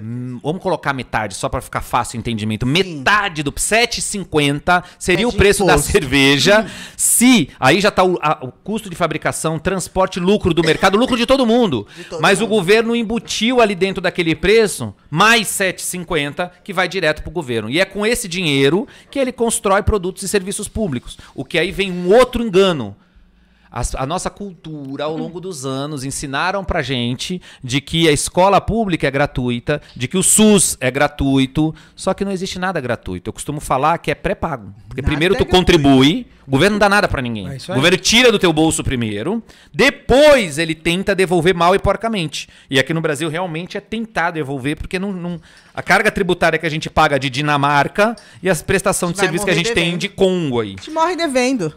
Hum, vamos colocar metade, só para ficar fácil o entendimento. Sim. Metade do 7,50 seria é o preço imposto. da cerveja. Hum. se aí já está o, o, custo de fabricação, transporte, lucro do mercado, lucro de todo mundo. De todo Mas mundo. o governo embutiu ali dentro daquele preço mais 7,50 que vai direto para o governo. E é com esse dinheiro que ele constrói produtos e serviços públicos. O que aí vem um outro engano a nossa cultura ao longo dos anos ensinaram pra gente de que a escola pública é gratuita, de que o SUS é gratuito, só que não existe nada gratuito. Eu costumo falar que é pré-pago. Porque nada primeiro é tu é contribui, o governo não dá nada para ninguém. É o governo tira do teu bolso primeiro, depois ele tenta devolver mal e porcamente. E aqui no Brasil realmente é tentar devolver, porque não, não a carga tributária que a gente paga de Dinamarca e as prestações de serviço que a gente devendo. tem de Congo aí. A gente morre devendo.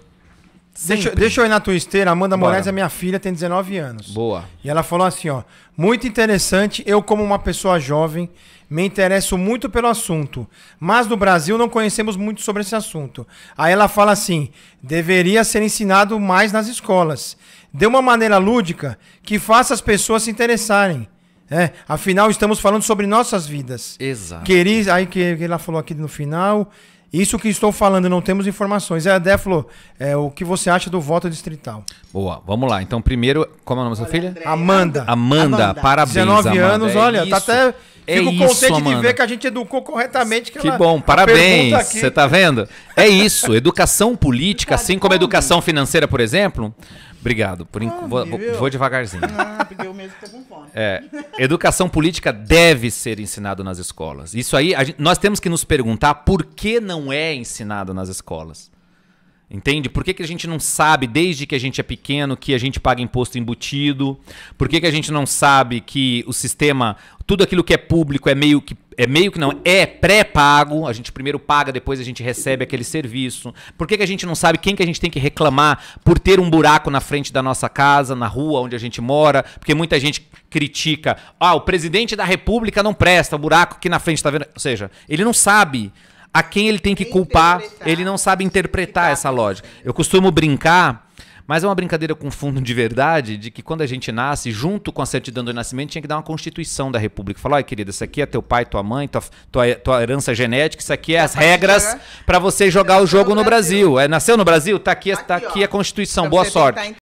Deixa, deixa, eu ir na tua esteira. Amanda Moraes, a é minha filha, tem 19 anos. Boa. E ela falou assim, ó. Muito interessante, eu como uma pessoa jovem, me interesso muito pelo assunto. Mas no Brasil não conhecemos muito sobre esse assunto. Aí ela fala assim, deveria ser ensinado mais nas escolas. De uma maneira lúdica, que faça as pessoas se interessarem. É, afinal, estamos falando sobre nossas vidas. Exato. Querer, aí que, que ela falou aqui no final isso que estou falando, não temos informações. É, Adéflo, é, o que você acha do voto distrital? Boa, vamos lá. Então, primeiro, como é o nome da sua filha? Amanda. Amanda. Amanda. parabéns, 19 Amanda. anos, é olha, é tá até é Fico isso, contente Amanda. de ver que a gente educou corretamente. Que ela, bom, parabéns. Você tá, tá vendo? É isso. Educação política, assim como educação financeira, por exemplo. Obrigado. Por inc... ah, vou, vou, devagarzinho. Ah, porque eu mesmo tô com fome. É, educação política deve ser ensinado nas escolas. Isso aí, gente, nós temos que nos perguntar por que não é ensinado nas escolas. Entende? Por que, que a gente não sabe, desde que a gente é pequeno, que a gente paga imposto embutido? Por que, que a gente não sabe que o sistema, tudo aquilo que é público é meio que. É meio que não, é pré-pago, a gente primeiro paga, depois a gente recebe aquele serviço. Por que, que a gente não sabe quem que a gente tem que reclamar por ter um buraco na frente da nossa casa, na rua onde a gente mora? Porque muita gente critica, ah, o presidente da república não presta, o buraco aqui na frente, tá vendo? Ou seja, ele não sabe a quem ele tem que culpar, ele não sabe interpretar essa lógica. Eu costumo brincar, mas é uma brincadeira com fundo de verdade, de que quando a gente nasce, junto com a certidão do nascimento, tinha que dar uma constituição da república. Falar, olha querida, isso aqui é teu pai, tua mãe, tua, tua, tua herança genética, isso aqui é tá as regras para você jogar o tá jogo no Brasil. É, nasceu no Brasil? Tá aqui, tá aqui tá a constituição, então boa sorte.